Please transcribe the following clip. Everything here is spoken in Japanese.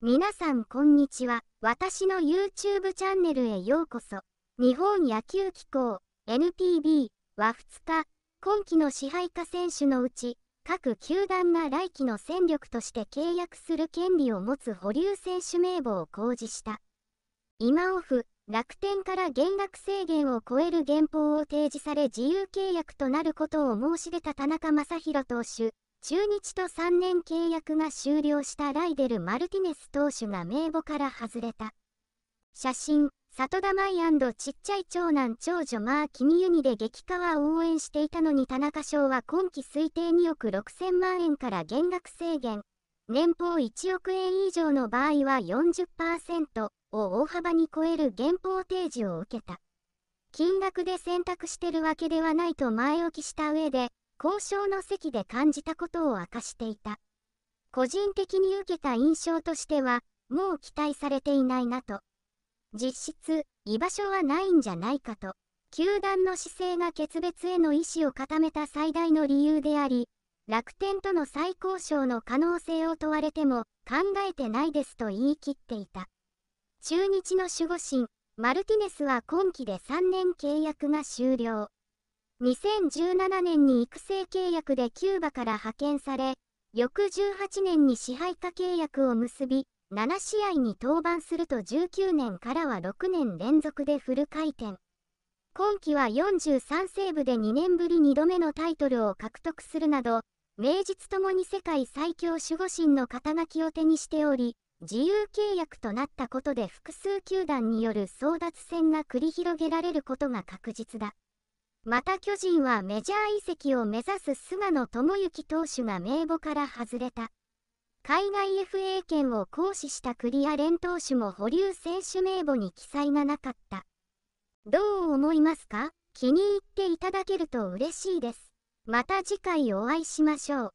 皆さんこんにちは。私の YouTube チャンネルへようこそ。日本野球機構 NPB は2日、今季の支配下選手のうち、各球団が来季の戦力として契約する権利を持つ保留選手名簿を公示した。今オフ、楽天から減額制限を超える原稿を提示され自由契約となることを申し出た田中将大投手、中日と3年契約が終了したライデル・マルティネス投手が名簿から外れた。写真、里田舞ちっちゃい長男長女マー・キミユニで激化は応援していたのに田中賞は今季推定2億6000万円から減額制限。年俸1億円以上の場合は40%を大幅に超える減俸提示を受けた。金額で選択してるわけではないと前置きした上で、交渉の席で感じたことを明かしていた。個人的に受けた印象としては、もう期待されていないなと。実質、居場所はないんじゃないかと。球団の姿勢が決別への意思を固めた最大の理由であり、楽天との再交渉の可能性を問われても考えてないですと言い切っていた。中日の守護神、マルティネスは今季で3年契約が終了。2017年に育成契約でキューバから派遣され、翌18年に支配下契約を結び、7試合に登板すると19年からは6年連続でフル回転。今季は43セーブで2年ぶり2度目のタイトルを獲得するなど、名実ともに世界最強守護神の肩書きを手にしており、自由契約となったことで複数球団による争奪戦が繰り広げられることが確実だ。また巨人はメジャー移籍を目指す菅野智之投手が名簿から外れた。海外 FA 権を行使したクリアレン投手も保留選手名簿に記載がなかった。どう思いますか気に入っていただけると嬉しいです。また次回お会いしましょう。